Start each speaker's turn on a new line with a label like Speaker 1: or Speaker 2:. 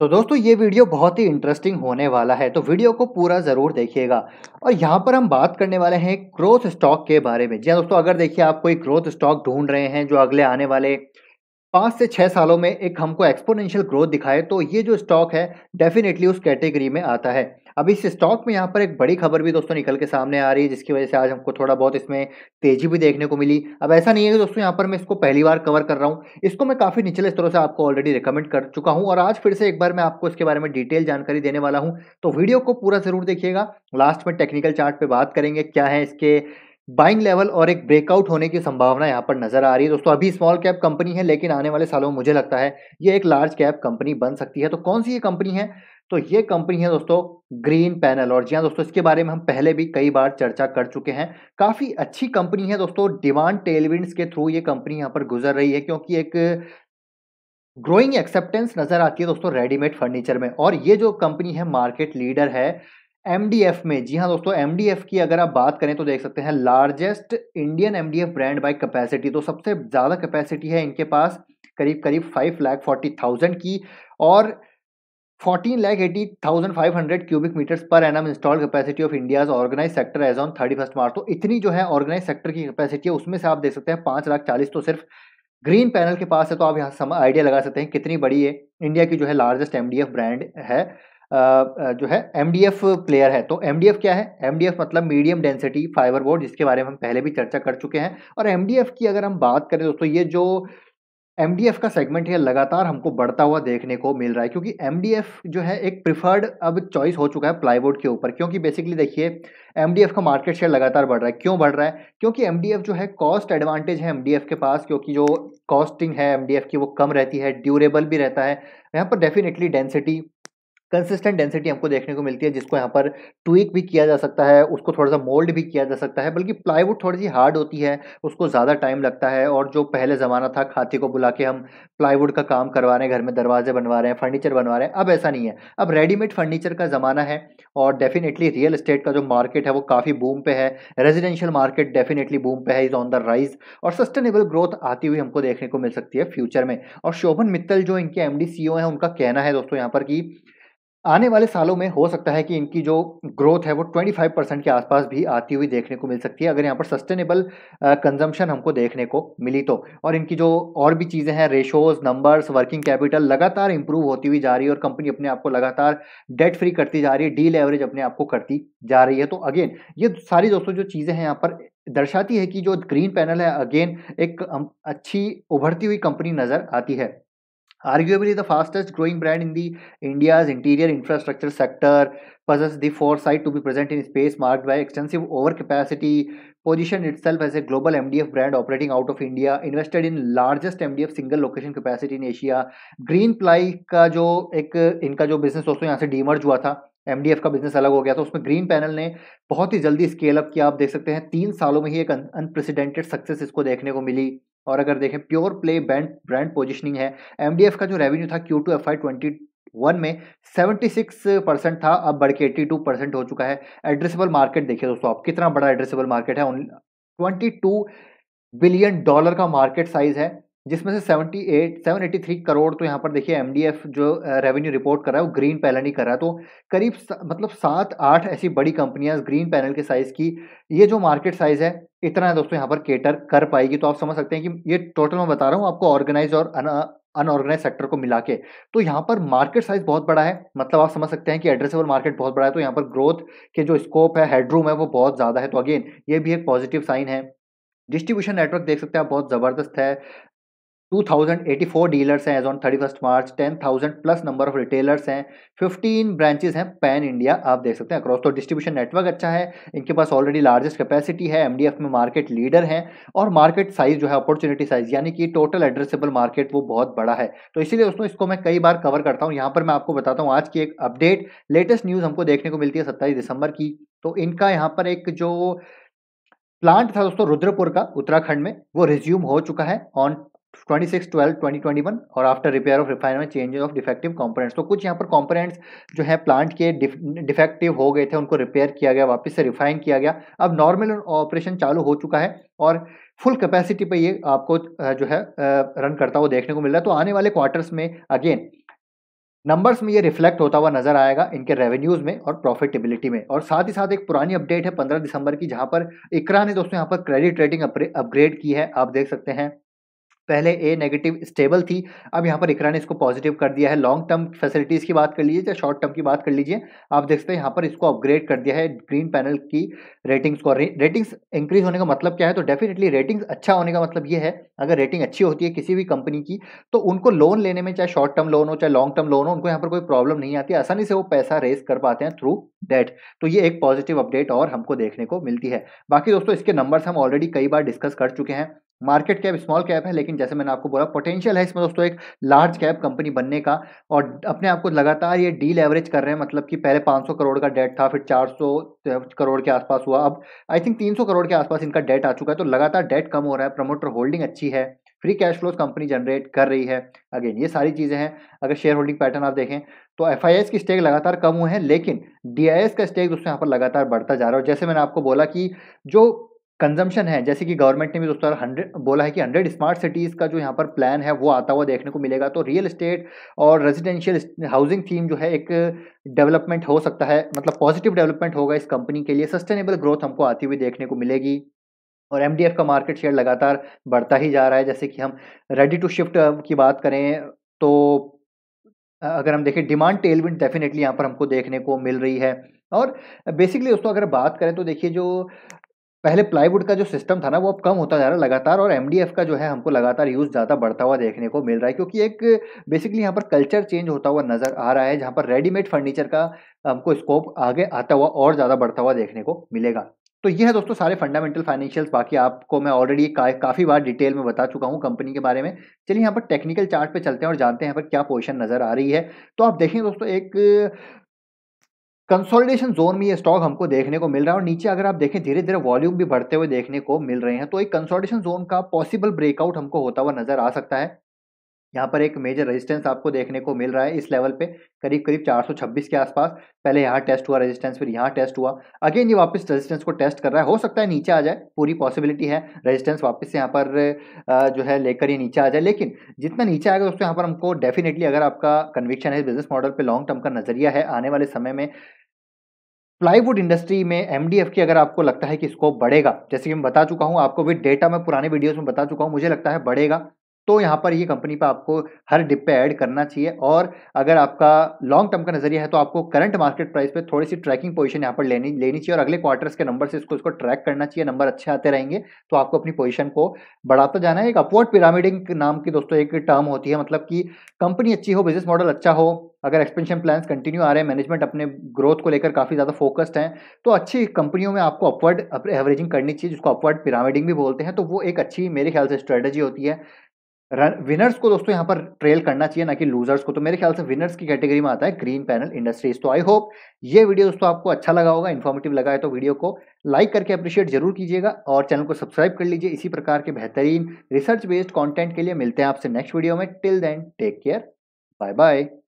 Speaker 1: तो दोस्तों ये वीडियो बहुत ही इंटरेस्टिंग होने वाला है तो वीडियो को पूरा ज़रूर देखिएगा और यहाँ पर हम बात करने वाले हैं ग्रोथ स्टॉक के बारे में जी हाँ दोस्तों अगर देखिए आप कोई ग्रोथ स्टॉक ढूंढ रहे हैं जो अगले आने वाले पाँच से छः सालों में एक हमको एक्सपोनेंशियल ग्रोथ दिखाए तो ये जो स्टॉक है डेफिनेटली उस कैटेगरी में आता है अब इस स्टॉक में यहाँ पर एक बड़ी खबर भी दोस्तों निकल के सामने आ रही है जिसकी वजह से आज हमको थोड़ा बहुत इसमें तेजी भी देखने को मिली अब ऐसा नहीं है कि दोस्तों यहाँ पर मैं इसको पहली बार कवर कर रहा हूँ इसको मैं काफ़ी निचले स्तरों से आपको ऑलरेडी रिकमेंड कर चुका हूँ और आज फिर से एक बार मैं आपको इसके बारे में डिटेल जानकारी देने वाला हूँ तो वीडियो को पूरा ज़रूर देखिएगा लास्ट में टेक्निकल चार्ट पर बात करेंगे क्या है इसके बाइंग लेवल और एक ब्रेकआउट होने की संभावना यहाँ पर नजर आ रही है दोस्तों अभी स्मॉल कैप कंपनी है लेकिन आने वाले सालों में मुझे लगता है ये एक लार्ज कैप कंपनी बन सकती है तो कौन सी ये कंपनी है तो ये कंपनी है दोस्तों ग्रीन पैनल और जी हाँ दोस्तों इसके बारे में हम पहले भी कई बार चर्चा कर चुके हैं काफ़ी अच्छी कंपनी है दोस्तों डिमांड टेलविंड्स के थ्रू ये कंपनी यहाँ पर गुजर रही है क्योंकि एक ग्रोइंग एक्सेप्टेंस नज़र आती है दोस्तों रेडीमेड फर्नीचर में और ये जो कंपनी है मार्केट लीडर है एम में जी हाँ दोस्तों एम की अगर आप बात करें तो देख सकते हैं largest Indian M brand by capacity तो सबसे ज़्यादा कैपेसिटी है इनके पास करीब करीब फाइव लाख फोर्टी थाउजेंड की और 14 five 80,500 cubic metres per annum installed capacity of India's organise sector as on thirty first March तो इतनी जो है ऑर्गेनाइज सेक्टर की कैपेसिटी है उसमें से आप देख सकते हैं पाँच लाख चालीस तो सिर्फ ग्रीन पैनल के पास है तो आप यहाँ सम आइडिया लगा सकते हैं कितनी बड़ी है इंडिया की जो है लार्जेस्ट एम ब्रांड है जो है एम प्लेयर है तो एम क्या है एम मतलब मीडियम डेंसिटी फाइबर बोर्ड जिसके बारे में हम पहले भी चर्चा कर चुके हैं और एम की अगर हम बात करें दोस्तों ये जो एम का सेगमेंट यह लगातार हमको बढ़ता हुआ देखने को मिल रहा है क्योंकि एम जो है एक प्रिफर्ड अब चॉइस हो चुका है प्लाईवुड के ऊपर क्योंकि बेसिकली देखिए एम का मार्केट शेयर लगातार बढ़ रहा है क्यों बढ़ रहा है क्योंकि एम जो है कॉस्ट एडवांटेज है एम के पास क्योंकि जो कॉस्टिंग है एम की वो कम रहती है ड्यूरेबल भी रहता है यहाँ पर डेफिनेटली डेंसिटी कंसिस्टेंट डेंसिटी हमको देखने को मिलती है जिसको यहाँ पर ट्विक भी किया जा सकता है उसको थोड़ा सा मोल्ड भी किया जा सकता है बल्कि प्लाईवुड थोड़ी सी हार्ड होती है उसको ज़्यादा टाइम लगता है और जो पहले ज़माना था खाते को बुला के हम प्लाईवुड का काम करवा रहे हैं घर में दरवाजे बनवा रहे हैं फर्नीचर बनवा रहे हैं अब ऐसा नहीं है अब रेडीमेड फर्नीचर का ज़माना है और डेफिनेटली रियल इस्टेट का जो मार्केट है वो काफ़ी बूम पे है रेजिडेंशियल मार्केट डेफिनेटली बूम पे है इज़ ऑन द राइज और सस्टेनेबल ग्रोथ आती हुई हमको देखने को मिल सकती है फ्यूचर में और शोभन मित्तल जो इनके एम डी e हैं उनका कहना है दोस्तों यहाँ पर कि आने वाले सालों में हो सकता है कि इनकी जो ग्रोथ है वो 25 परसेंट के आसपास भी आती हुई देखने को मिल सकती है अगर यहाँ पर सस्टेनेबल कंजम्पशन हमको देखने को मिली तो और इनकी जो और भी चीज़ें हैं रेशोज नंबर्स वर्किंग कैपिटल लगातार इंप्रूव होती हुई जा रही है और कंपनी अपने आप को लगातार डेट फ्री करती जा रही है डील एवरेज अपने आप को करती जा रही है तो अगेन ये सारी दोस्तों जो चीज़ें हैं यहाँ पर दर्शाती है कि जो ग्रीन पैनल है अगेन एक अच्छी उभरती हुई कंपनी नज़र आती है arguably the fastest growing brand in the india's interior infrastructure sector possesses the foresight to be present in space marked by extensive overcapacity positioned itself as a global mdf brand operating out of india invested in largest mdf single location capacity in asia green ply का जो एक इनका जो business दोस्तों यहाँ से demerge हुआ था एम का बिजनेस अलग हो गया था उसमें ग्रीन पैनल ने बहुत ही जल्दी स्केल अप किया आप देख सकते हैं तीन सालों में ही एक अनप्रेसिडेंटेड सक्सेस इसको देखने को मिली और अगर देखें pure play band brand positioning है एम का जो रेवेन्यू था Q two F Y twenty one में 76 परसेंट था अब बढ़ के 82 परसेंट हो चुका है एड्रेसेबल मार्केट देखिए दोस्तों आप कितना बड़ा एड्रेसेबल मार्केट है 22 बिलियन डॉलर का मार्केट साइज है जिसमें से 78 783 करोड़ तो यहाँ पर देखिए एमडीएफ जो रेवेन्यू रिपोर्ट कर रहा है वो ग्रीन पैनल ही कर रहा है तो करीब मतलब सात आठ ऐसी बड़ी कंपनियाँ ग्रीन पैनल के साइज़ की ये जो मार्केट साइज़ है इतना है दोस्तों यहाँ पर केटर कर पाएगी तो आप समझ सकते हैं कि ये टोटल मैं बता रहा हूँ आपको ऑर्गेनाइज और अनऑर्गेनाइज सेक्टर को मिला के तो यहाँ पर मार्केट साइज बहुत बड़ा है मतलब आप समझ सकते हैं कि एड्रेसेबल मार्केट बहुत बड़ा है तो यहाँ पर ग्रोथ के जो स्कोप है हेडरूम है वो बहुत ज़्यादा है तो अगेन ये भी एक पॉजिटिव साइन है डिस्ट्रीब्यूशन नेटवर्क देख सकते हैं आप बहुत ज़बरदस्त है 2084 डीलर्स हैं as on thirty first March 10,000 plus number of retailers हैं 15 ब्रांचेस हैं पैन इंडिया आप देख सकते हैं अक्रॉस तो डिस्ट्रीब्यूशन नेटवर्क अच्छा है इनके पास ऑलरेडी लार्जेस्ट कैपेसिटी है एमडीएफ में मार्केट लीडर हैं और मार्केट साइज जो है अपॉर्चुनिटी साइज यानी कि टोटल एड्रेसेबल मार्केट वो बहुत बड़ा है तो इसीलिए दोस्तों इसको मैं कई बार कवर करता हूँ यहाँ पर मैं आपको बताता हूँ आज की एक अपडेट लेटेस्ट न्यूज़ हमको देखने को मिलती है सत्ताईस दिसंबर की तो इनका यहाँ पर एक जो प्लांट था दोस्तों रुद्रपुर का उत्तराखंड में वो रिज्यूम हो चुका है on twenty six twelve twenty twenty one और after repair of refinement changes of defective components तो कुछ यहाँ पर कंपोनेंट्स जो है प्लांट के डिफेक्टिव हो गए थे उनको रिपेयर किया गया वापस से रिफाइन किया गया अब नॉर्मल ऑपरेशन चालू हो चुका है और फुल कैपेसिटी पे ये आपको जो है रन करता हुआ देखने को मिल रहा है तो आने वाले क्वार्टर्स में अगेन नंबर्स में ये रिफ्लेक्ट होता हुआ नजर आएगा इनके रेवेन्यूज में और प्रॉफिटेबिलिटी में और साथ ही साथ एक पुरानी अपडेट है पंद्रह दिसंबर की जहां पर इकरा ने दोस्तों यहाँ पर क्रेडिट रेटिंग अपग्रेड की है आप देख सकते हैं पहले ए नेगेटिव स्टेबल थी अब यहाँ पर इकरा ने इसको पॉजिटिव कर दिया है लॉन्ग टर्म फैसिलिटीज़ की बात कर लीजिए या शॉर्ट टर्म की बात कर लीजिए आप देख सकते हैं यहाँ पर इसको अपग्रेड कर दिया है ग्रीन पैनल की रेटिंग्स को रे, रेटिंग्स इंक्रीज होने का मतलब क्या है तो डेफिनेटली रेटिंग्स अच्छा होने का मतलब ये है अगर रेटिंग अच्छी होती है किसी भी कंपनी की तो उनको लोन लेने में चाहे शॉर्ट टर्म लोन हो चाहे लॉन्ग टर्म लोन हो उनको यहाँ पर कोई प्रॉब्लम नहीं आती आसानी से वो पैसा रेस कर पाते हैं थ्रू डेट तो ये एक पॉजिटिव अपडेट और हमको देखने को मिलती है बाकी दोस्तों इसके नंबर्स हम ऑलरेडी कई बार डिस्कस कर चुके हैं मार्केट कैप स्मॉल कैप है लेकिन जैसे मैंने आपको बोला पोटेंशियल है इसमें दोस्तों एक लार्ज कैप कंपनी बनने का और अपने आप को लगातार ये डील एवरेज कर रहे हैं मतलब कि पहले 500 करोड़ का डेट था फिर 400 करोड़ के आसपास हुआ अब आई थिंक 300 करोड़ के आसपास इनका डेट आ चुका है तो लगातार डेट कम हो रहा है प्रमोटर होल्डिंग अच्छी है free cash flows company generate कर रही है अगेन ये सारी चीज़ें हैं अगर शेयर होल्डिंग पैटर्न आप देखें तो एफ की स्टेक लगातार कम हुए हैं लेकिन डी का स्टेक दोस्तों यहाँ पर लगातार बढ़ता जा रहा है और जैसे मैंने आपको बोला कि जो कंजम्पशन है जैसे कि गवर्नमेंट ने भी दोस्तों हंड्रेड बोला है कि हंड्रेड स्मार्ट सिटीज़ का जो यहाँ पर प्लान है वो आता हुआ देखने को मिलेगा तो रियल इस्टेट और रेजिडेंशियल हाउसिंग थीम जो है एक डेवलपमेंट हो सकता है मतलब पॉजिटिव डेवलपमेंट होगा इस कंपनी के लिए सस्टेनेबल ग्रोथ हमको आती हुई देखने को मिलेगी और एम का मार्केट शेयर लगातार बढ़ता ही जा रहा है जैसे कि हम रेडी टू शिफ्ट की बात करें तो अगर हम देखें डिमांड टेलविंड डेफिनेटली यहाँ पर हमको देखने को मिल रही है और बेसिकली दोस्तों अगर बात करें तो देखिए जो पहले प्लाईवुड का जो सिस्टम था ना वो अब कम होता जा रहा है लगातार और एम का जो है हमको लगातार यूज़ ज़्यादा बढ़ता हुआ देखने को मिल रहा है क्योंकि एक बेसिकली यहाँ पर कल्चर चेंज होता हुआ नज़र आ रहा है जहाँ पर रेडीमेड फर्नीचर का हमको स्कोप आगे आता हुआ और ज़्यादा बढ़ता हुआ देखने को मिलेगा तो ये है दोस्तों सारे फंडामेंटल फाइनेंशियल्स बाकी आपको मैं ऑलरेडी का, काफ़ी बार डिटेल में बता चुका हूँ कंपनी के बारे में चलिए यहाँ पर टेक्निकल चार्ट पे चलते हैं और जानते हैं यहाँ पर क्या पोजीशन नज़र आ रही है तो आप देखें दोस्तों एक कंसोलिडेशन जोन में ये स्टॉक हमको देखने को मिल रहा है और नीचे अगर आप देखें धीरे धीरे वॉल्यूम भी बढ़ते हुए देखने को मिल रहे हैं तो एक कंसोलिडेशन जोन का पॉसिबल ब्रेकआउट हमको होता हुआ नजर आ सकता है यहाँ पर एक मेजर रेजिस्टेंस आपको देखने को मिल रहा है इस लेवल पे करीब करीब 426 के आसपास पहले यहाँ टेस्ट हुआ रेजिस्टेंस फिर यहाँ टेस्ट हुआ अगेन ये वापस रेजिस्टेंस को टेस्ट कर रहा है हो सकता है नीचे आ जाए पूरी पॉसिबिलिटी है रेजिस्टेंस वापस यहाँ पर जो है लेकर ही नीचे आ जाए लेकिन जितना नीचे आएगा दोस्तों यहाँ पर हमको डेफिनेटली अगर आपका कन्विक्शन है बिजनेस मॉडल पर लॉन्ग टर्म का नजरिया है आने वाले समय में प्लाईवुड इंडस्ट्री में एम की अगर आपको लगता है कि स्कोप बढ़ेगा जैसे कि मैं बता चुका हूँ आपको विद डेटा मैं पुराने वीडियोस में बता चुका हूँ मुझे लगता है बढ़ेगा तो यहाँ पर ये कंपनी पर आपको हर डिप पे ऐड करना चाहिए और अगर आपका लॉन्ग टर्म का नजरिया है तो आपको करंट मार्केट प्राइस पे थोड़ी सी ट्रैकिंग पोजीशन यहाँ पर लेनी लेनी चाहिए और अगले क्वार्टर्स के नंबर से इसको इसको ट्रैक करना चाहिए नंबर अच्छे आते रहेंगे तो आपको अपनी पोजिशन को बढ़ाता जाना है एक अपवर्ड पिरामिडिंग नाम की दोस्तों एक टर्म होती है मतलब कि कंपनी अच्छी हो बिजनेस मॉडल अच्छा हो अगर एक्सपेंशन प्लान्स कंटिन्यू आ रहे हैं मैनेजमेंट अपने ग्रोथ को लेकर काफ़ी ज़्यादा फोकस्ड हैं तो अच्छी कंपनियों में आपको अपवर्ड एवरेजिंग करनी चाहिए जिसको अपवर्ड पिरामिडिंग भी बोलते हैं तो वो एक अच्छी मेरे ख्याल से स्ट्रेटजी होती है विनर्स को दोस्तों यहां पर ट्रेल करना चाहिए ना कि लूजर्स को तो मेरे ख्याल से विनर्स की कैटेगरी में आता है ग्रीन पैनल इंडस्ट्रीज तो आई होप ये वीडियो दोस्तों आपको अच्छा लगा होगा इन्फॉर्मेटिव लगा है तो वीडियो को लाइक करके अप्रिशिएट जरूर कीजिएगा और चैनल को सब्सक्राइब कर लीजिए इसी प्रकार के बेहतरीन रिसर्च बेस्ड कॉन्टेंट के लिए मिलते हैं आपसे नेक्स्ट वीडियो में till then take care bye bye